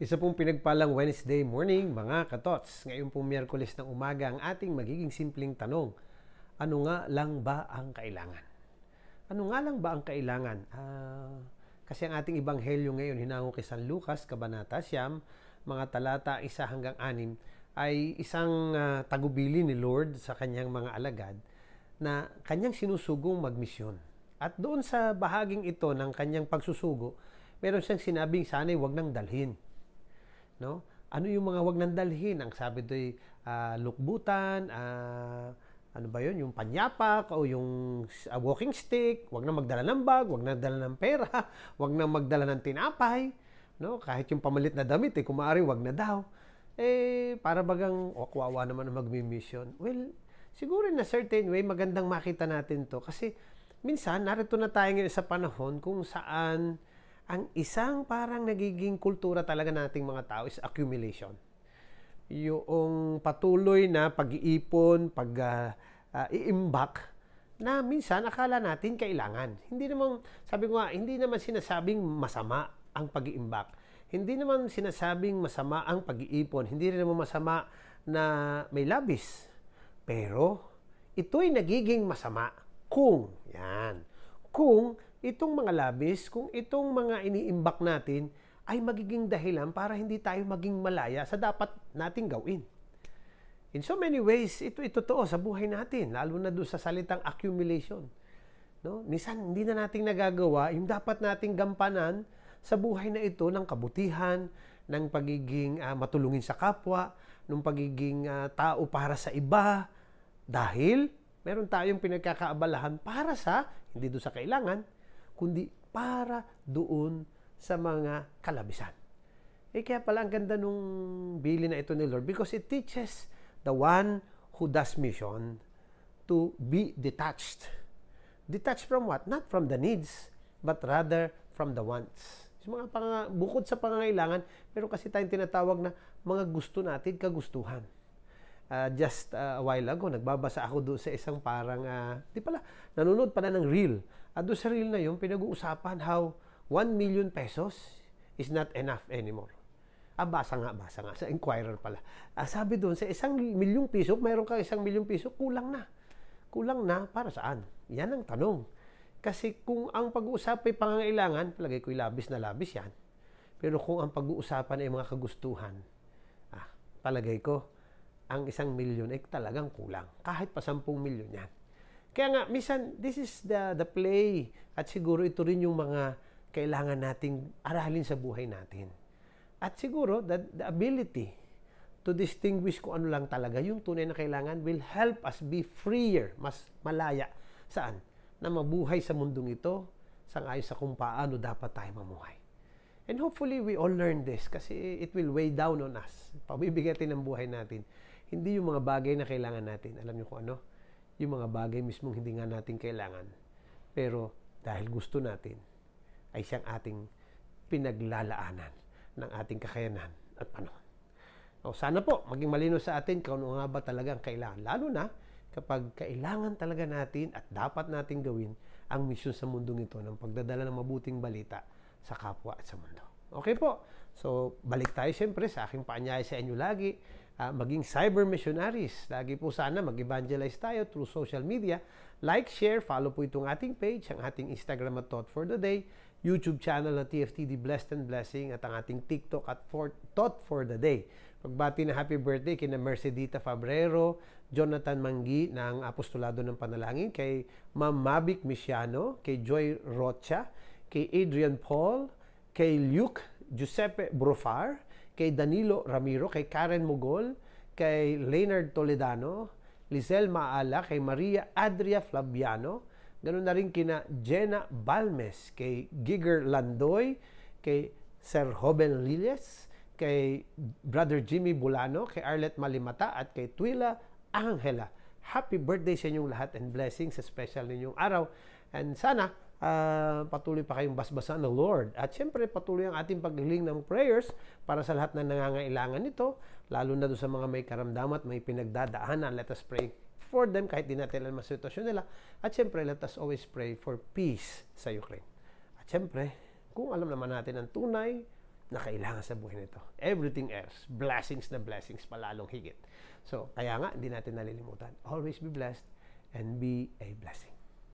Isa pong pinagpalang Wednesday morning mga katots. Ngayon pong Miyerkules ng umaga ang ating magiging simpleng tanong. Ano nga lang ba ang kailangan? Ano nga lang ba ang kailangan? Uh, kasi ang ating ebanghelyo ngayon hinango kay San Lucas, Kabanata Siyam, mga talata 1 hanggang 6 ay isang uh, tagubili ni Lord sa kanyang mga alagad na kanyang sinusugong magmisyon. At doon sa bahaging ito ng kanyang pagsusugo, meron siyang sinabing sana'y wag nang dalhin No? Ano yung mga wag nang dalhin? Ang sabi do'y uh, lukbutan, uh, ano ba yun, yung panyapak o yung uh, walking stick, wag na magdala ng bag, wag na dala ng pera, wag na magdala ng tinapay, no? Kahit yung pamalit na damit eh, kumaari wag na daw. Eh para bagang oh, kawawa naman ang magmi-mission. Well, siguro na certain way magandang makita natin 'to kasi minsan narito na tayo ngayon sa panahon kung saan ang isang parang nagiging kultura talaga nating mga tao is accumulation. Yung patuloy na pag-iipon, pag uh, uh, iimbak na minsan akala natin kailangan. Hindi naman, sabi ko nga, hindi naman sinasabing masama ang pag-iimbak. Hindi naman sinasabing masama ang pag-iipon. Hindi rin naman masama na may labis. Pero, ito'y nagiging masama kung, yan, kung itong mga labis, kung itong mga iniimbak natin ay magiging dahilan para hindi tayo maging malaya sa dapat nating gawin. In so many ways, ito ito totoo sa buhay natin, lalo na doon sa salitang accumulation. No? Minsan, hindi na nating nagagawa yung dapat nating gampanan sa buhay na ito ng kabutihan, ng pagiging uh, matulungin sa kapwa, ng pagiging uh, tao para sa iba, dahil meron tayong pinagkakaabalahan para sa, hindi doon sa kailangan, kundi para doon sa mga kalabisan. Eh kaya pala ang ganda nung bili na ito ni Lord because it teaches the one who does mission to be detached. Detached from what? Not from the needs, but rather from the wants. So, mga pang- bukod sa pangangailangan, pero kasi tayong tinatawag na mga gusto natin, kagustuhan uh, just uh, a while ago, nagbabasa ako doon sa isang parang, uh, di pala, nanonood pala ng reel. At doon sa reel na yun, pinag-uusapan how 1 million pesos is not enough anymore. Ah, basa nga, basa nga. Sa Inquirer pala. Ah, sabi doon, sa isang milyong piso, mayroon kang isang milyong piso, kulang na. Kulang na para saan? Yan ang tanong. Kasi kung ang pag-uusap ay pangangailangan, palagay ko'y labis na labis yan. Pero kung ang pag-uusapan ay mga kagustuhan, ah, palagay ko, ang isang milyon ay talagang kulang. Kahit pa 10 milyon yan. Kaya nga, minsan, this is the, the play. At siguro ito rin yung mga kailangan nating aralin sa buhay natin. At siguro, the, the ability to distinguish kung ano lang talaga yung tunay na kailangan will help us be freer, mas malaya. Saan? Na mabuhay sa mundong ito, sangayon sa kung paano dapat tayo mamuhay. And hopefully, we all learn this kasi it will weigh down on us. Pabibigatin ang buhay natin. Hindi yung mga bagay na kailangan natin. Alam niyo kung ano? Yung mga bagay mismong hindi nga natin kailangan. Pero dahil gusto natin, ay siyang ating pinaglalaanan ng ating kakayanan at ano. O sana po, maging malino sa atin kung ano nga ba talaga ang kailangan. Lalo na kapag kailangan talaga natin at dapat natin gawin ang misyon sa mundong ito ng pagdadala ng mabuting balita sa kapwa at sa mundo. Okay po. So, balik tayo siyempre sa aking paanyaya sa inyo lagi. Uh, maging cyber missionaries. Lagi po sana mag-evangelize tayo through social media. Like, share, follow po itong ating page, ang ating Instagram at Thought for the Day, YouTube channel na TFTD Blessed and Blessing at ang ating TikTok at for, Thought for the Day. Pagbati na happy birthday kina Mercedita Fabrero, Jonathan Manggi ng Apostolado ng Panalangin, kay Ma'am Mavic Misiano, kay Joy Rocha, kay Adrian Paul, kay Luke Giuseppe Brofar, kay Danilo Ramiro, kay Karen Mugol, kay Leonard Toledano, Lizel Maala, kay Maria Adria Flabiano, ganun na rin kina Jenna Balmes, kay Giger Landoy, kay Sir Hoben Liles, kay Brother Jimmy Bulano, kay Arlet Malimata, at kay Twila Angela. Happy birthday sa inyong lahat and blessings sa special ninyong araw. And sana uh, patuloy pa kayong basbasan ng Lord. At syempre, patuloy ang ating paghiling ng prayers para sa lahat na nangangailangan nito, lalo na doon sa mga may karamdaman at may pinagdadaanan. Let us pray for them kahit di natin alam ang sitwasyon nila. At syempre, let us always pray for peace sa Ukraine. At syempre, kung alam naman natin ang tunay na kailangan sa buhay nito. Everything else, blessings na blessings, palalong higit. So, kaya nga, hindi natin nalilimutan. Always be blessed and be a blessing.